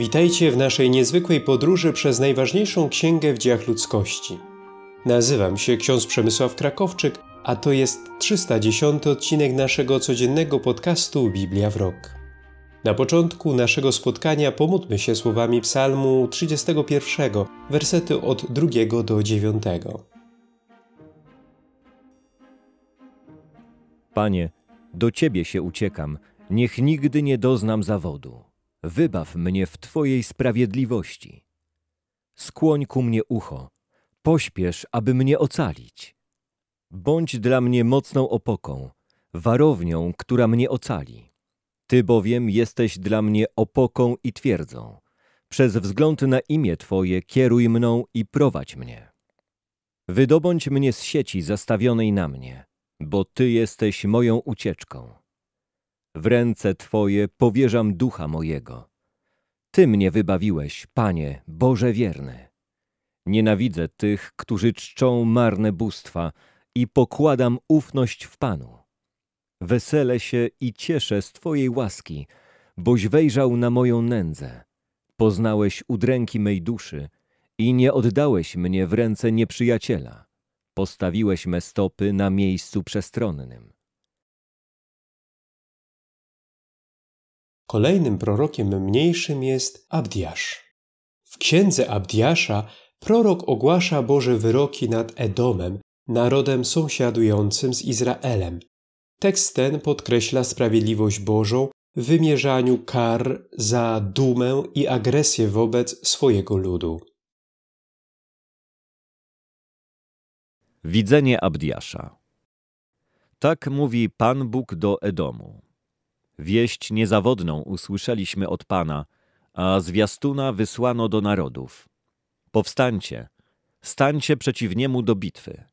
Witajcie w naszej niezwykłej podróży przez najważniejszą księgę w dziejach ludzkości. Nazywam się ksiądz Przemysław Krakowczyk, a to jest 310 odcinek naszego codziennego podcastu Biblia w rok. Na początku naszego spotkania pomódlmy się słowami Psalmu 31, wersety od 2 do 9. Panie, do Ciebie się uciekam, niech nigdy nie doznam zawodu wybaw mnie w Twojej sprawiedliwości. Skłoń ku mnie ucho, pośpiesz, aby mnie ocalić. Bądź dla mnie mocną opoką, warownią, która mnie ocali. Ty bowiem jesteś dla mnie opoką i twierdzą. Przez wzgląd na imię Twoje kieruj mną i prowadź mnie. Wydobądź mnie z sieci zastawionej na mnie, bo Ty jesteś moją ucieczką. W ręce Twoje powierzam ducha mojego. Ty mnie wybawiłeś, Panie, Boże wierny. Nienawidzę tych, którzy czczą marne bóstwa i pokładam ufność w Panu. Wesele się i cieszę z Twojej łaski, boś wejrzał na moją nędzę. Poznałeś udręki mej duszy i nie oddałeś mnie w ręce nieprzyjaciela. Postawiłeś me stopy na miejscu przestronnym. Kolejnym prorokiem mniejszym jest Abdiasz. W księdze Abdiasza prorok ogłasza Boże wyroki nad Edomem, narodem sąsiadującym z Izraelem. Tekst ten podkreśla sprawiedliwość Bożą w wymierzaniu kar za dumę i agresję wobec swojego ludu. Widzenie Abdiasza. Tak mówi Pan Bóg do Edomu. Wieść niezawodną usłyszeliśmy od Pana, a zwiastuna wysłano do narodów. Powstańcie, stańcie przeciw niemu do bitwy.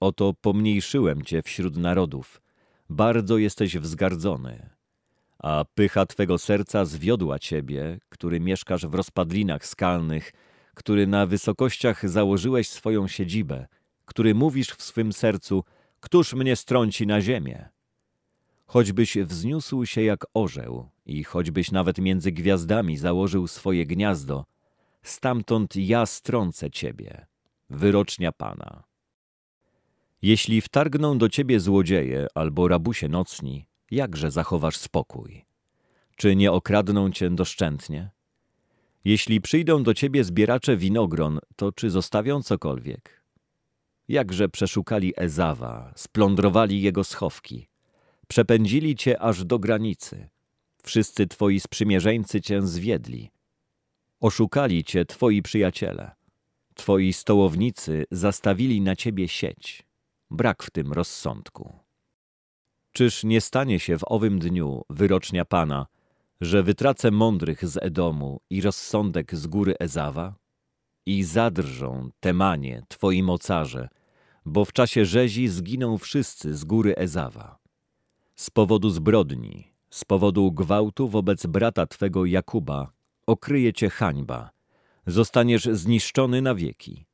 Oto pomniejszyłem cię wśród narodów, bardzo jesteś wzgardzony. A pycha twego serca zwiodła ciebie, który mieszkasz w rozpadlinach skalnych, który na wysokościach założyłeś swoją siedzibę, który mówisz w swym sercu, któż mnie strąci na ziemię? Choćbyś wzniósł się jak orzeł i choćbyś nawet między gwiazdami założył swoje gniazdo, stamtąd ja strącę ciebie, wyrocznia Pana. Jeśli wtargną do ciebie złodzieje albo rabusie nocni, jakże zachowasz spokój? Czy nie okradną cię doszczętnie? Jeśli przyjdą do ciebie zbieracze winogron, to czy zostawią cokolwiek? Jakże przeszukali Ezawa, splądrowali jego schowki. Przepędzili cię aż do granicy. Wszyscy twoi sprzymierzeńcy cię zwiedli. Oszukali cię twoi przyjaciele. Twoi stołownicy zastawili na ciebie sieć. Brak w tym rozsądku. Czyż nie stanie się w owym dniu wyrocznia Pana, że wytracę mądrych z Edomu i rozsądek z góry Ezawa? I zadrżą Temanie, twoi mocarze, bo w czasie rzezi zginą wszyscy z góry Ezawa z powodu zbrodni, z powodu gwałtu wobec brata twego Jakuba, okryje cię hańba, zostaniesz zniszczony na wieki.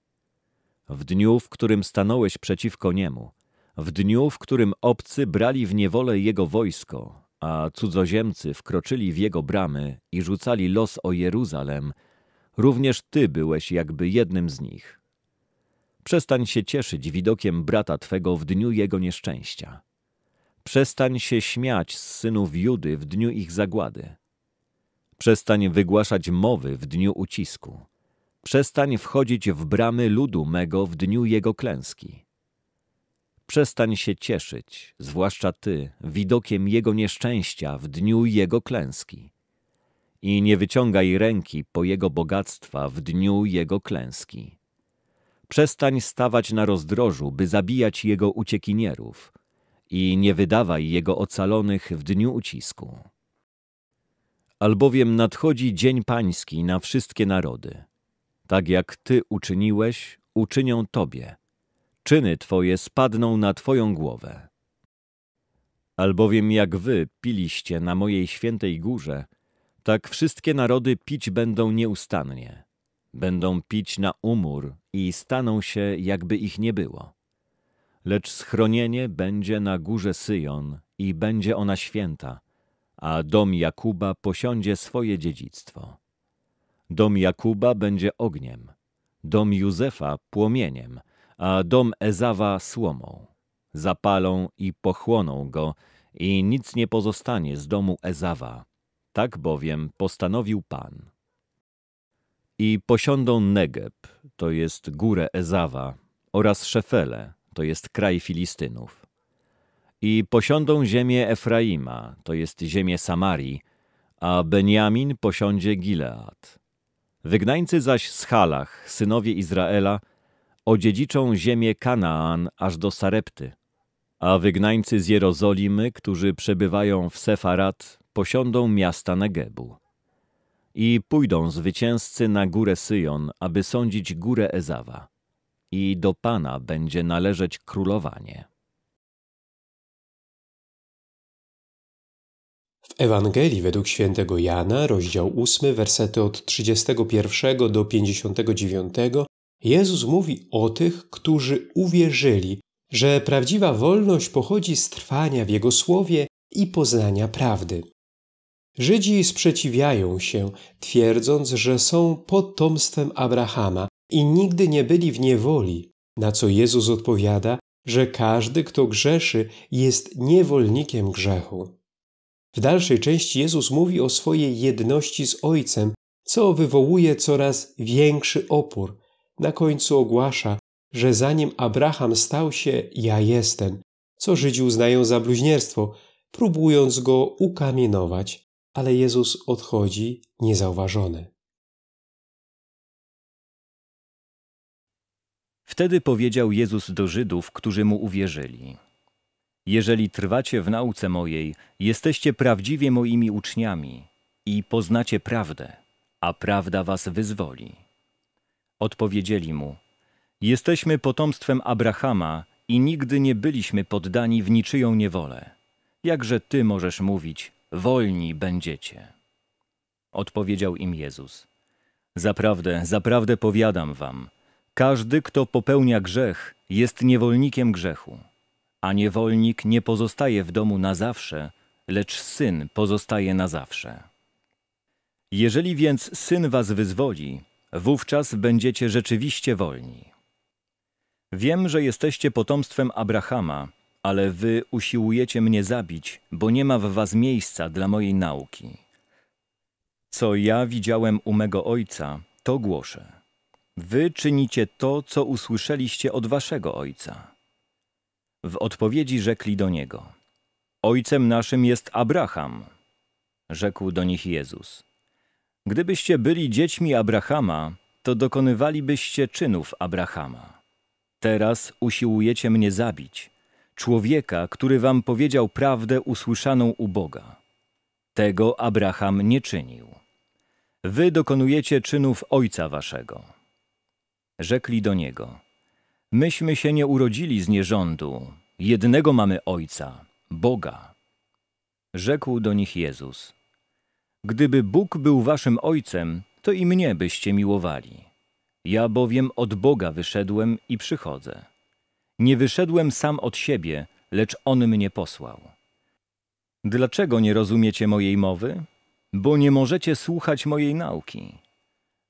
W dniu, w którym stanąłeś przeciwko niemu, w dniu, w którym obcy brali w niewolę jego wojsko, a cudzoziemcy wkroczyli w jego bramy i rzucali los o Jeruzalem, również ty byłeś jakby jednym z nich. Przestań się cieszyć widokiem brata twego w dniu jego nieszczęścia. Przestań się śmiać z synów Judy w dniu ich zagłady. Przestań wygłaszać mowy w dniu ucisku. Przestań wchodzić w bramy ludu mego w dniu jego klęski. Przestań się cieszyć, zwłaszcza ty, widokiem jego nieszczęścia w dniu jego klęski. I nie wyciągaj ręki po jego bogactwa w dniu jego klęski. Przestań stawać na rozdrożu, by zabijać jego uciekinierów – i nie wydawaj jego ocalonych w dniu ucisku. Albowiem nadchodzi dzień pański na wszystkie narody. Tak jak ty uczyniłeś, uczynią tobie. Czyny twoje spadną na twoją głowę. Albowiem jak wy piliście na mojej świętej górze, tak wszystkie narody pić będą nieustannie. Będą pić na umór i staną się, jakby ich nie było lecz schronienie będzie na górze Syjon i będzie ona święta, a dom Jakuba posiądzie swoje dziedzictwo. Dom Jakuba będzie ogniem, dom Józefa płomieniem, a dom Ezawa słomą. Zapalą i pochłoną go i nic nie pozostanie z domu Ezawa. Tak bowiem postanowił Pan. I posiądą Negeb, to jest górę Ezawa, oraz Szefele, to jest kraj Filistynów. I posiądą ziemię Efraima, to jest ziemię Samarii, a Benjamin posiądzie Gilead. Wygnańcy zaś z Halach, synowie Izraela, odziedziczą ziemię Kanaan aż do Sarepty, a wygnańcy z Jerozolimy, którzy przebywają w Sefarat, posiądą miasta Negebu. I pójdą zwycięzcy na górę Syjon, aby sądzić górę Ezawa i do Pana będzie należeć królowanie. W Ewangelii według świętego Jana, rozdział 8, wersety od 31 do 59, Jezus mówi o tych, którzy uwierzyli, że prawdziwa wolność pochodzi z trwania w Jego słowie i poznania prawdy. Żydzi sprzeciwiają się, twierdząc, że są potomstwem Abrahama i nigdy nie byli w niewoli, na co Jezus odpowiada, że każdy, kto grzeszy, jest niewolnikiem grzechu. W dalszej części Jezus mówi o swojej jedności z Ojcem, co wywołuje coraz większy opór. Na końcu ogłasza, że zanim Abraham stał się, ja jestem, co Żydzi uznają za bluźnierstwo, próbując go ukamienować, ale Jezus odchodzi niezauważony. Wtedy powiedział Jezus do Żydów, którzy mu uwierzyli: Jeżeli trwacie w nauce mojej, jesteście prawdziwie moimi uczniami i poznacie prawdę, a prawda was wyzwoli. Odpowiedzieli mu: Jesteśmy potomstwem Abrahama i nigdy nie byliśmy poddani w niczyją niewolę. Jakże ty możesz mówić: Wolni będziecie? Odpowiedział im Jezus: Zaprawdę, zaprawdę powiadam wam, każdy, kto popełnia grzech, jest niewolnikiem grzechu, a niewolnik nie pozostaje w domu na zawsze, lecz syn pozostaje na zawsze. Jeżeli więc syn was wyzwoli, wówczas będziecie rzeczywiście wolni. Wiem, że jesteście potomstwem Abrahama, ale wy usiłujecie mnie zabić, bo nie ma w was miejsca dla mojej nauki. Co ja widziałem u mego ojca, to głoszę. Wy czynicie to, co usłyszeliście od waszego ojca. W odpowiedzi rzekli do niego: Ojcem naszym jest Abraham. Rzekł do nich Jezus: Gdybyście byli dziećmi Abrahama, to dokonywalibyście czynów Abrahama. Teraz usiłujecie mnie zabić, człowieka, który wam powiedział prawdę usłyszaną u Boga. Tego Abraham nie czynił. Wy dokonujecie czynów ojca waszego. Rzekli do niego, myśmy się nie urodzili z nierządu, jednego mamy Ojca, Boga. Rzekł do nich Jezus, gdyby Bóg był waszym Ojcem, to i mnie byście miłowali. Ja bowiem od Boga wyszedłem i przychodzę. Nie wyszedłem sam od siebie, lecz On mnie posłał. Dlaczego nie rozumiecie mojej mowy? Bo nie możecie słuchać mojej nauki.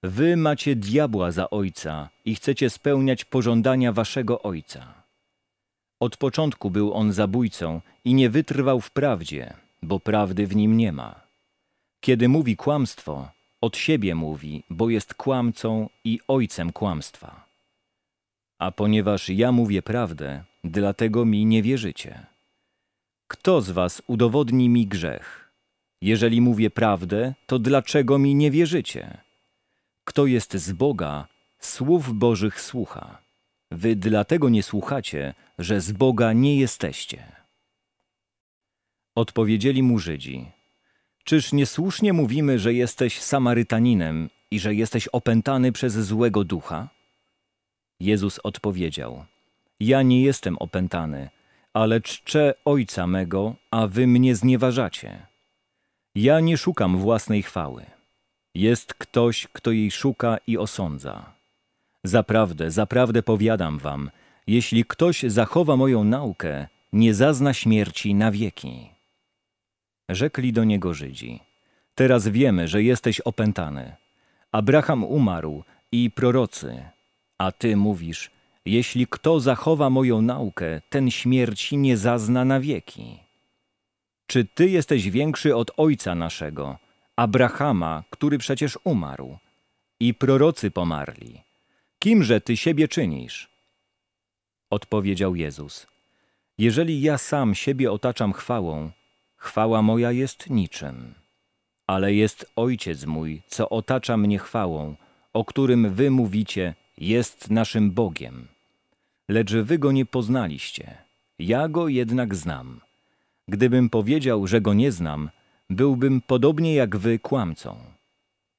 Wy macie diabła za ojca i chcecie spełniać pożądania waszego ojca. Od początku był on zabójcą i nie wytrwał w prawdzie, bo prawdy w nim nie ma. Kiedy mówi kłamstwo, od siebie mówi, bo jest kłamcą i ojcem kłamstwa. A ponieważ ja mówię prawdę, dlatego mi nie wierzycie. Kto z was udowodni mi grzech? Jeżeli mówię prawdę, to dlaczego mi nie wierzycie? Kto jest z Boga, słów Bożych słucha. Wy dlatego nie słuchacie, że z Boga nie jesteście. Odpowiedzieli mu Żydzi. Czyż niesłusznie mówimy, że jesteś Samarytaninem i że jesteś opętany przez złego ducha? Jezus odpowiedział. Ja nie jestem opętany, ale czczę Ojca mego, a wy mnie znieważacie. Ja nie szukam własnej chwały. Jest ktoś, kto jej szuka i osądza. Zaprawdę, zaprawdę powiadam wam, jeśli ktoś zachowa moją naukę, nie zazna śmierci na wieki. Rzekli do niego Żydzi, teraz wiemy, że jesteś opętany. Abraham umarł i prorocy, a ty mówisz, jeśli kto zachowa moją naukę, ten śmierci nie zazna na wieki. Czy ty jesteś większy od ojca naszego, Abrahama, który przecież umarł, i prorocy pomarli. Kimże ty siebie czynisz? Odpowiedział Jezus. Jeżeli ja sam siebie otaczam chwałą, chwała moja jest niczym. Ale jest Ojciec mój, co otacza mnie chwałą, o którym wy mówicie, jest naszym Bogiem. Lecz wy go nie poznaliście. Ja go jednak znam. Gdybym powiedział, że go nie znam, byłbym podobnie jak wy kłamcą.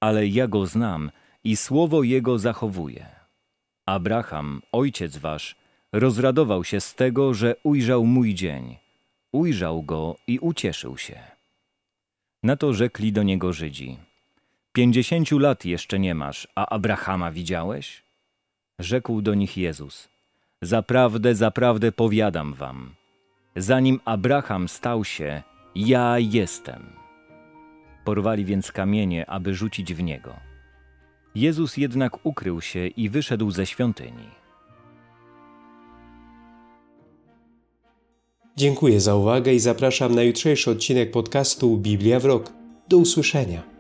Ale ja go znam i słowo jego zachowuję. Abraham, ojciec wasz, rozradował się z tego, że ujrzał mój dzień. Ujrzał go i ucieszył się. Na to rzekli do niego Żydzi. Pięćdziesięciu lat jeszcze nie masz, a Abrahama widziałeś? Rzekł do nich Jezus. Zaprawdę, zaprawdę powiadam wam. Zanim Abraham stał się, ja jestem. Porwali więc kamienie, aby rzucić w niego. Jezus jednak ukrył się i wyszedł ze świątyni. Dziękuję za uwagę i zapraszam na jutrzejszy odcinek podcastu Biblia w Rok. Do usłyszenia.